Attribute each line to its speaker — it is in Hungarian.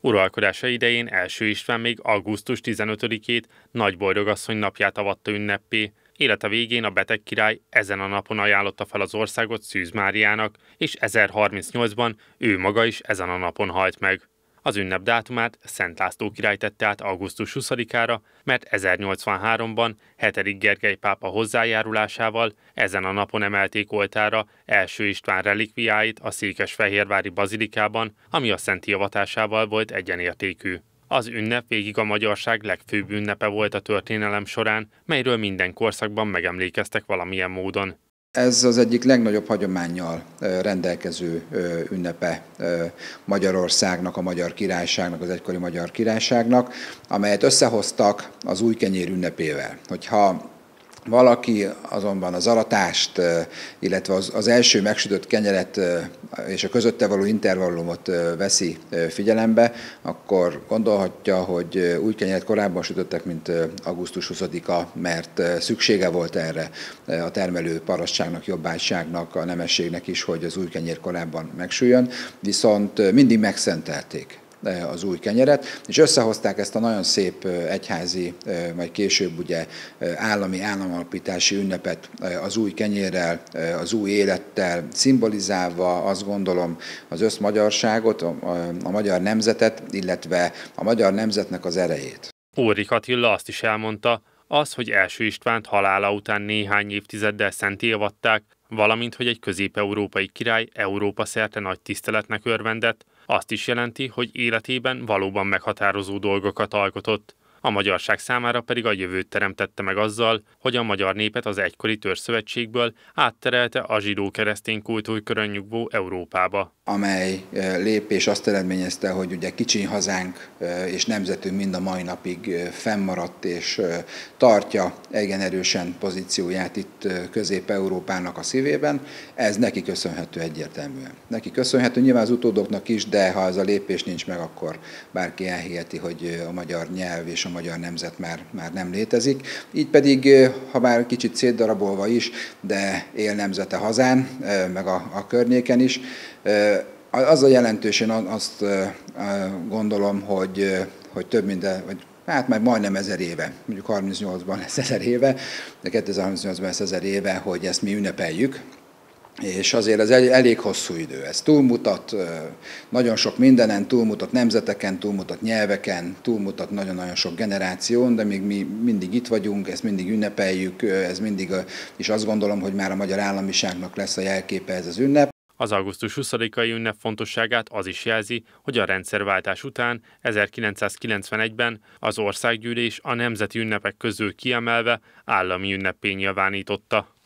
Speaker 1: Uralkodása idején első István még augusztus 15-ét boldogasszony napját avatta ünneppé, Élete végén a beteg király ezen a napon ajánlotta fel az országot Szűz Máriának, és 1038-ban ő maga is ezen a napon halt meg. Az ünnep dátumát Szent László király tette át augusztus 20-ára, mert 1083-ban 7. Gergely pápa hozzájárulásával ezen a napon emelték oltára első István relikviáit a Székesfehérvári Bazilikában, ami a szent hivatásával volt egyenértékű. Az ünnep végig a magyarság legfőbb ünnepe volt a történelem során, melyről minden korszakban megemlékeztek valamilyen módon
Speaker 2: ez az egyik legnagyobb hagyományjal rendelkező ünnepe Magyarországnak, a Magyar Királyságnak, az egykori Magyar Királyságnak, amelyet összehoztak az új kenyér ünnepével. Hogyha valaki azonban az aratást, illetve az, az első megsütött kenyeret és a közötte való intervallumot veszi figyelembe, akkor gondolhatja, hogy úgy kenyeret korábban sütöttek, mint augusztus 20-a, mert szüksége volt erre a termelő parasztságnak, jobbágyságnak, a nemességnek is, hogy az új kenyér korábban megsüljön, viszont mindig megszentelték E, az új kenyeret, és összehozták ezt a nagyon szép e, egyházi, majd e, később ugye állami államalapítási ünnepet az új kenyérrel, az új élettel szimbolizálva, azt gondolom az összmagyarságot, a, a magyar nemzetet, illetve a magyar nemzetnek az erejét.
Speaker 1: Úrik Attila azt is elmondta, az, hogy első Istvánt halála után néhány évtizeddel szentélvatták, valamint hogy egy közép-európai király Európa szerte nagy tiszteletnek örvendett, azt is jelenti, hogy életében valóban meghatározó dolgokat alkotott, a magyarság számára pedig a jövőt teremtette meg azzal, hogy a magyar népet az egykori törzszövetségből átterelte a zsidó keresztény nyugvó Európába
Speaker 2: amely lépés azt eredményezte, hogy ugye kicsi hazánk és nemzetünk mind a mai napig fennmaradt és tartja igen erősen pozícióját itt Közép-Európának a szívében. Ez neki köszönhető egyértelműen. Neki köszönhető nyilván az utódoknak is, de ha ez a lépés nincs meg, akkor bárki elhiheti, hogy a magyar nyelv és a magyar nemzet már, már nem létezik. Így pedig, ha már kicsit szétdarabolva is, de él nemzete hazán, meg a, a környéken is, az a jelentősen azt gondolom, hogy, hogy több minden, vagy hát már majdnem ezer éve, mondjuk 38-ban lesz ezer éve, de 2038-ban lesz ezer éve, hogy ezt mi ünnepeljük, és azért ez elég hosszú idő. Ez túlmutat nagyon sok mindenen, túlmutat nemzeteken, túlmutat nyelveken, túlmutat nagyon-nagyon sok generáción, de még mi mindig itt vagyunk, ezt mindig ünnepeljük, ez mindig, és azt gondolom, hogy már a magyar államiságnak lesz a jelképe ez az
Speaker 1: ünnep. Az augusztus 20-ai ünnep fontosságát az is jelzi, hogy a rendszerváltás után 1991-ben az országgyűlés a nemzeti ünnepek közül kiemelve állami ünnepé nyilvánította.